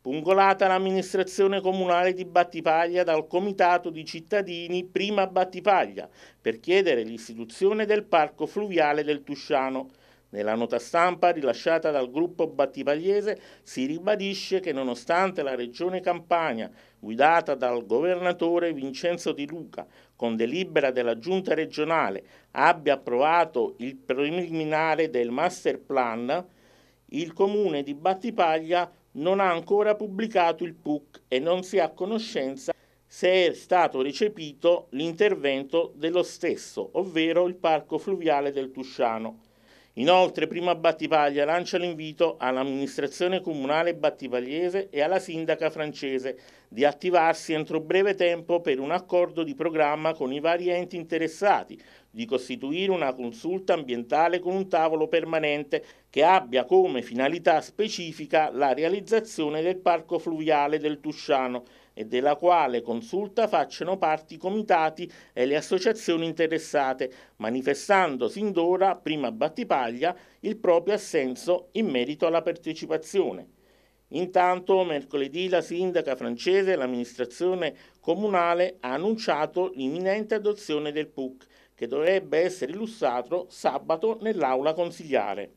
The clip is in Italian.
pungolata l'amministrazione comunale di Battipaglia dal comitato di cittadini prima Battipaglia per chiedere l'istituzione del parco fluviale del Tusciano. Nella nota stampa rilasciata dal gruppo battipagliese si ribadisce che nonostante la regione Campania, guidata dal governatore Vincenzo Di Luca, con delibera della giunta regionale, abbia approvato il preliminare del master plan, il comune di Battipaglia non ha ancora pubblicato il PUC e non si ha conoscenza se è stato recepito l'intervento dello stesso, ovvero il Parco Fluviale del Tusciano. Inoltre, prima Battipaglia lancia l'invito all'amministrazione comunale battipagliese e alla sindaca francese di attivarsi entro breve tempo per un accordo di programma con i vari enti interessati, di costituire una consulta ambientale con un tavolo permanente che abbia come finalità specifica la realizzazione del parco fluviale del Tusciano e della quale consulta facciano parte i comitati e le associazioni interessate, manifestando sin d'ora, prima Battipaglia, il proprio assenso in merito alla partecipazione. Intanto mercoledì la sindaca francese e l'amministrazione comunale ha annunciato l'imminente adozione del PUC che dovrebbe essere illustrato sabato nell'aula consigliare.